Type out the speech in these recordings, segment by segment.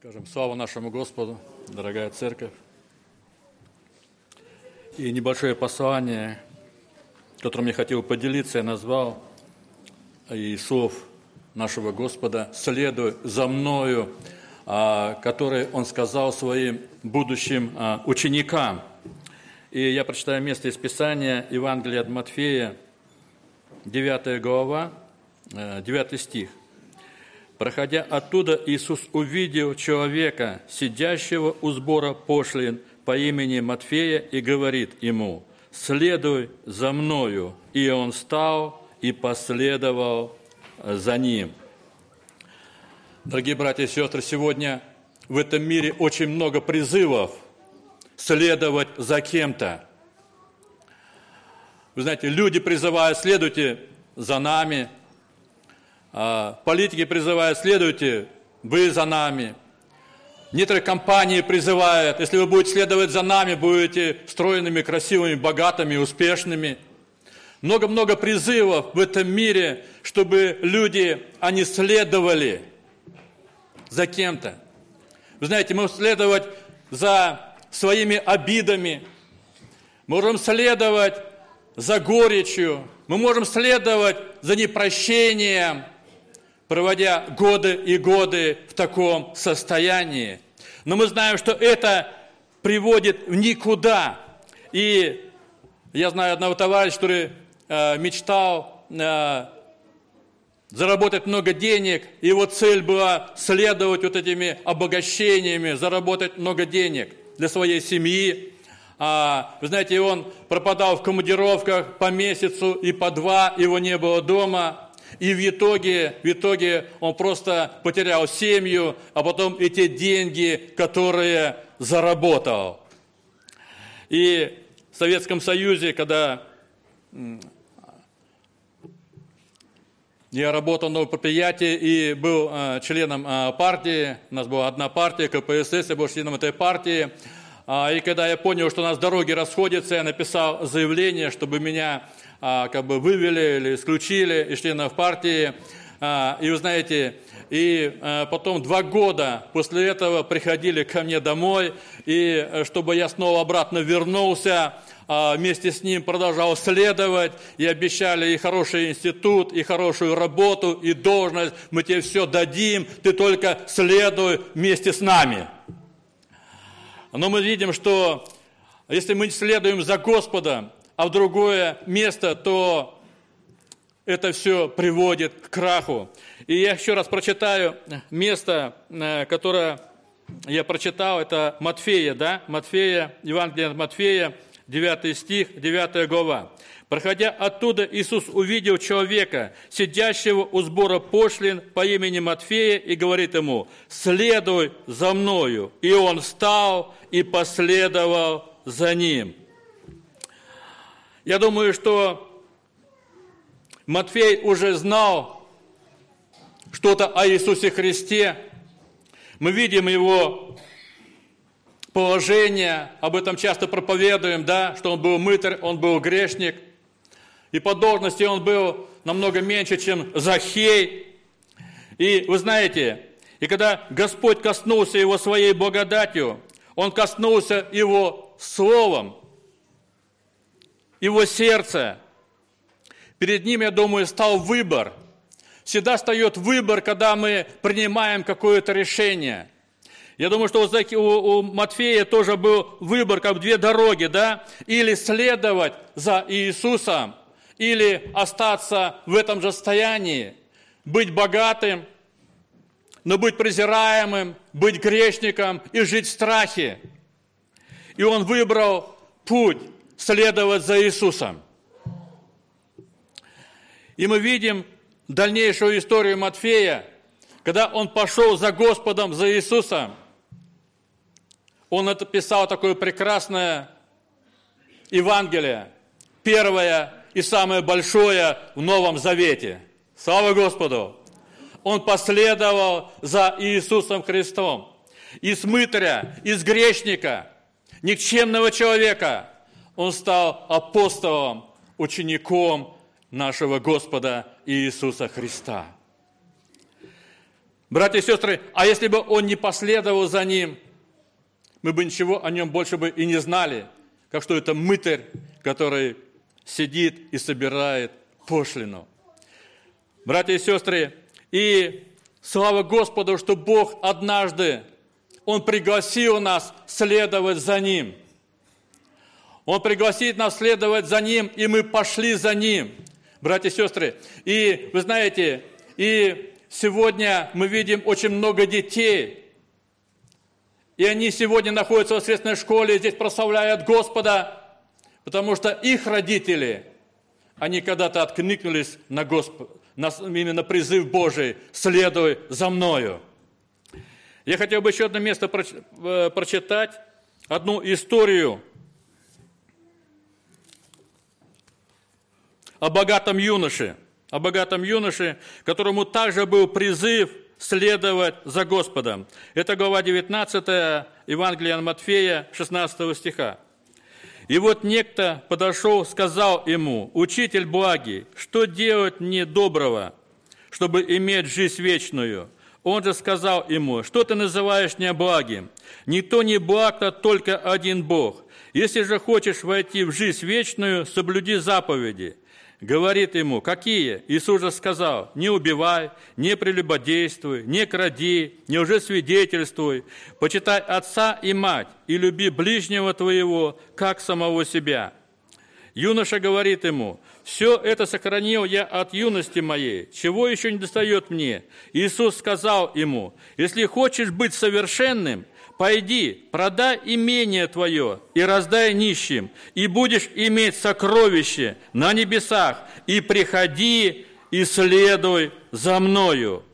Скажем, слава нашему Господу, дорогая церковь. И небольшое послание, которым я хотел поделиться, я назвал и слов нашего Господа «Следуй за мною», а, который он сказал своим будущим а, ученикам. И я прочитаю место из Писания Евангелия от Матфея, 9 глава, 9 э, стих. Проходя оттуда, Иисус увидел человека, сидящего у сбора пошлин по имени Матфея, и говорит ему, «Следуй за мною». И он стал и последовал за ним. Дорогие братья и сестры, сегодня в этом мире очень много призывов следовать за кем-то. Вы знаете, люди призывают, следуйте за нами, а, политики призывают, следуйте, вы за нами. Некоторые компании призывают, если вы будете следовать за нами, будете стройными, красивыми, богатыми, успешными. Много-много призывов в этом мире, чтобы люди, они следовали за кем-то. Вы знаете, мы можем следовать за своими обидами, мы можем следовать за горечью, мы можем следовать за непрощением – проводя годы и годы в таком состоянии. Но мы знаем, что это приводит в никуда. И я знаю одного товарища, который э, мечтал э, заработать много денег, и его цель была следовать вот этими обогащениями, заработать много денег для своей семьи. А, вы знаете, он пропадал в командировках по месяцу и по два, его не было дома – и в итоге, в итоге он просто потерял семью, а потом эти деньги, которые заработал. И в Советском Союзе, когда я работал на предприятии и был а, членом а, партии, у нас была одна партия, КПСС, я был членом этой партии. А, и когда я понял, что у нас дороги расходятся, я написал заявление, чтобы меня а, как бы вывели или исключили из членов партии. А, и вы знаете, и а, потом два года после этого приходили ко мне домой, и э, чтобы я снова обратно вернулся, вместе с ним продолжал следовать, и обещали и хороший институт, и хорошую работу, и должность, мы тебе все дадим, ты только следуй вместе с нами. Но мы видим, что если мы следуем за Господом, а в другое место, то это все приводит к краху. И я еще раз прочитаю место, э, которое я прочитал, это Матфея, да, Матфея, Евангелие от Матфея, 9 стих, 9 глава. Проходя оттуда, Иисус увидел человека, сидящего у сбора пошлин по имени Матфея, и говорит ему, «Следуй за мною». И он встал и последовал за ним. Я думаю, что Матфей уже знал что-то о Иисусе Христе. Мы видим его положение, об этом часто проповедуем, да, что он был мытарь, он был грешник. И по должности он был намного меньше, чем Захей. И вы знаете, и когда Господь коснулся его своей благодатью, он коснулся его словом его сердце. Перед ним, я думаю, стал выбор. Всегда встает выбор, когда мы принимаем какое-то решение. Я думаю, что у Матфея тоже был выбор, как две дороги, да? Или следовать за Иисусом, или остаться в этом же состоянии, быть богатым, но быть презираемым, быть грешником и жить в страхе. И он выбрал путь следовать за Иисусом. И мы видим дальнейшую историю Матфея, когда он пошел за Господом, за Иисусом. Он это писал такое прекрасное Евангелие, первое и самое большое в Новом Завете. Слава Господу! Он последовал за Иисусом Христом. Из мытаря, из грешника, никчемного человека – он стал апостолом, учеником нашего Господа Иисуса Христа. Братья и сестры, а если бы он не последовал за ним, мы бы ничего о нем больше бы и не знали, как что это мытарь, который сидит и собирает пошлину. Братья и сестры, и слава Господу, что Бог однажды, Он пригласил нас следовать за Ним – он пригласит нас следовать за Ним, и мы пошли за Ним, братья и сестры. И вы знаете, и сегодня мы видим очень много детей, и они сегодня находятся в воскресной школе, здесь прославляют Господа, потому что их родители, они когда-то откликнулись на Господа, на, именно призыв Божий «Следуй за мною». Я хотел бы еще одно место э, прочитать, одну историю о богатом юноше, о богатом юноше, которому также был призыв следовать за Господом. Это глава 19 Евангелия от Матфея, 16 стиха. И вот некто подошел, сказал ему, «Учитель благий, что делать мне доброго, чтобы иметь жизнь вечную?» Он же сказал ему, «Что ты называешь меня благим? Никто не благ, а только один Бог. Если же хочешь войти в жизнь вечную, соблюди заповеди» говорит ему, какие? Иисус же сказал, не убивай, не прелюбодействуй, не кради, не уже свидетельствуй, почитай отца и мать, и люби ближнего твоего, как самого себя. Юноша говорит ему, «Все это сохранил я от юности моей, чего еще не достает мне?» Иисус сказал ему, «Если хочешь быть совершенным, пойди, продай имение твое и раздай нищим, и будешь иметь сокровище на небесах, и приходи и следуй за мною».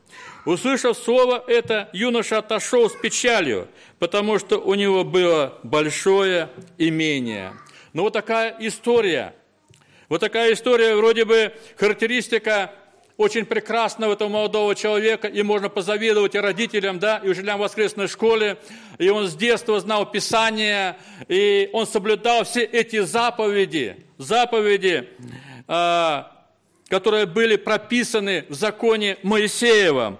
Услышав слово это, юноша отошел с печалью, потому что у него было большое имение. Но ну, вот такая история. Вот такая история, вроде бы характеристика очень прекрасного этого молодого человека, и можно позавидовать и родителям, да, и учителям в воскресной школе, и он с детства знал Писание, и он соблюдал все эти заповеди, заповеди, а, которые были прописаны в законе Моисеева.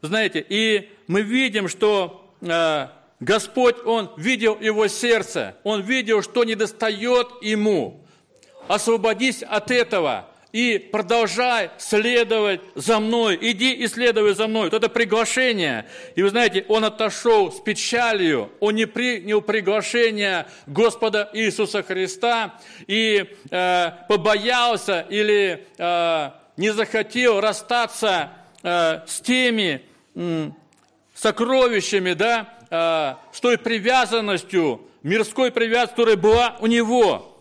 Знаете, и мы видим, что а, Господь, Он видел его сердце, Он видел, что недостает ему. Освободись от этого – и продолжай следовать за мной, иди и следуй за мной. Вот это приглашение. И вы знаете, он отошел с печалью, он не принял приглашение Господа Иисуса Христа и э, побоялся или э, не захотел расстаться э, с теми э, сокровищами, да, э, с той привязанностью, мирской привязанностью, которая была у него.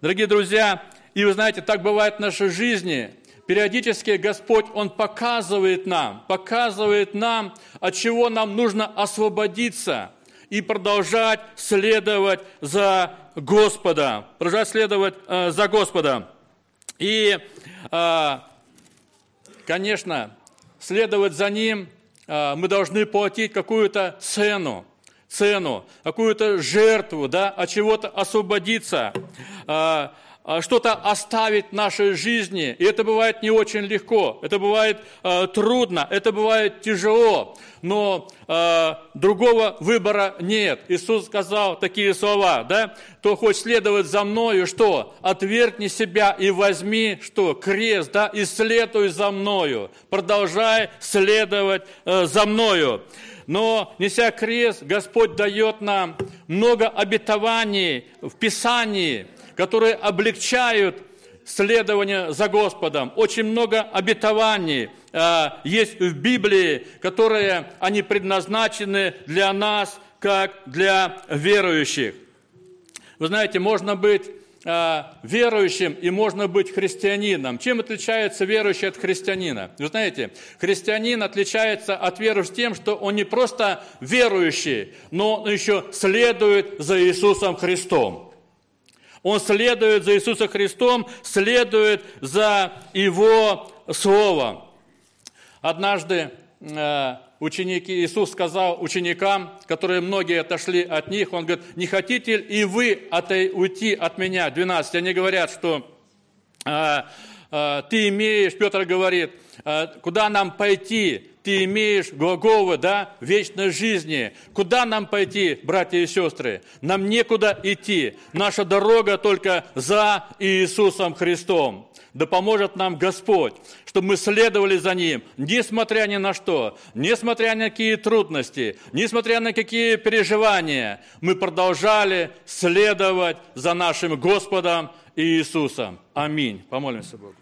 Дорогие друзья, и вы знаете, так бывает в нашей жизни. Периодически Господь, Он показывает нам, показывает нам, от чего нам нужно освободиться и продолжать следовать за Господом, продолжать следовать э, за Господом. И, э, конечно, следовать за Ним э, мы должны платить какую-то цену, цену, какую-то жертву, да, от чего-то освободиться. Э, а, что-то оставить в нашей жизни. И это бывает не очень легко, это бывает э, трудно, это бывает тяжело, но э, другого выбора нет. Иисус сказал такие слова, да? Кто хочет следовать за мною, что? Отвергни себя и возьми, что? Крест, да? И следуй за мною. Продолжай следовать э, за мною. Но, неся крест, Господь дает нам много обетований в Писании – которые облегчают следование за Господом. Очень много обетований э, есть в Библии, которые они предназначены для нас, как для верующих. Вы знаете, можно быть э, верующим и можно быть христианином. Чем отличается верующий от христианина? Вы знаете, христианин отличается от верующих тем, что он не просто верующий, но он еще следует за Иисусом Христом. Он следует за Иисусом Христом, следует за Его Словом. Однажды э, ученики, Иисус сказал ученикам, которые многие отошли от них, Он говорит, не хотите ли и вы уйти от меня? 12. Они говорят, что э, э, ты имеешь, Петр говорит, куда нам пойти? ты имеешь глаголы, да, вечной жизни. Куда нам пойти, братья и сестры? Нам некуда идти. Наша дорога только за Иисусом Христом. Да поможет нам Господь, чтобы мы следовали за Ним, несмотря ни на что, несмотря на какие трудности, несмотря на какие переживания, мы продолжали следовать за нашим Господом Иисусом. Аминь. Помолимся Богу.